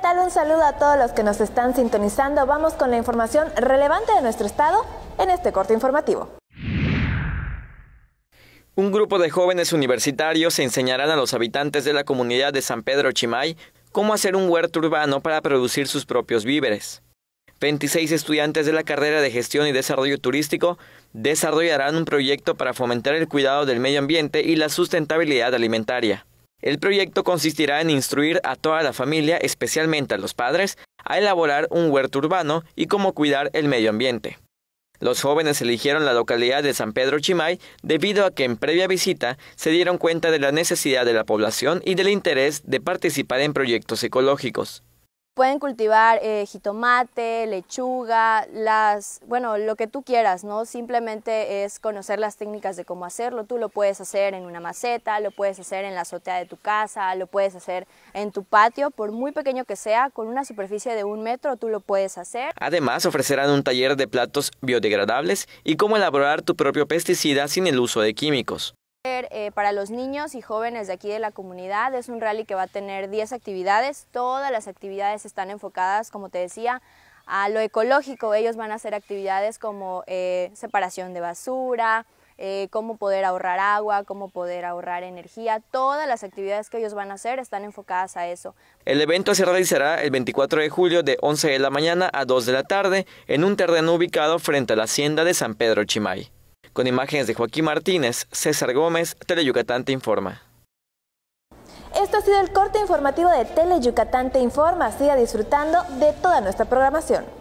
tal? Un saludo a todos los que nos están sintonizando. Vamos con la información relevante de nuestro estado en este corte informativo. Un grupo de jóvenes universitarios enseñarán a los habitantes de la comunidad de San Pedro Chimay cómo hacer un huerto urbano para producir sus propios víveres. 26 estudiantes de la carrera de Gestión y Desarrollo Turístico desarrollarán un proyecto para fomentar el cuidado del medio ambiente y la sustentabilidad alimentaria. El proyecto consistirá en instruir a toda la familia, especialmente a los padres, a elaborar un huerto urbano y cómo cuidar el medio ambiente. Los jóvenes eligieron la localidad de San Pedro Chimay debido a que en previa visita se dieron cuenta de la necesidad de la población y del interés de participar en proyectos ecológicos. Pueden cultivar eh, jitomate, lechuga, las, bueno, lo que tú quieras, ¿no? Simplemente es conocer las técnicas de cómo hacerlo. Tú lo puedes hacer en una maceta, lo puedes hacer en la azotea de tu casa, lo puedes hacer en tu patio, por muy pequeño que sea, con una superficie de un metro tú lo puedes hacer. Además ofrecerán un taller de platos biodegradables y cómo elaborar tu propio pesticida sin el uso de químicos. Eh, para los niños y jóvenes de aquí de la comunidad. Es un rally que va a tener 10 actividades. Todas las actividades están enfocadas, como te decía, a lo ecológico. Ellos van a hacer actividades como eh, separación de basura, eh, cómo poder ahorrar agua, cómo poder ahorrar energía. Todas las actividades que ellos van a hacer están enfocadas a eso. El evento se realizará el 24 de julio de 11 de la mañana a 2 de la tarde en un terreno ubicado frente a la hacienda de San Pedro Chimay. Con imágenes de Joaquín Martínez, César Gómez, Teleyucatán te informa. Esto ha sido el corte informativo de Teleyucatán te informa. Siga disfrutando de toda nuestra programación.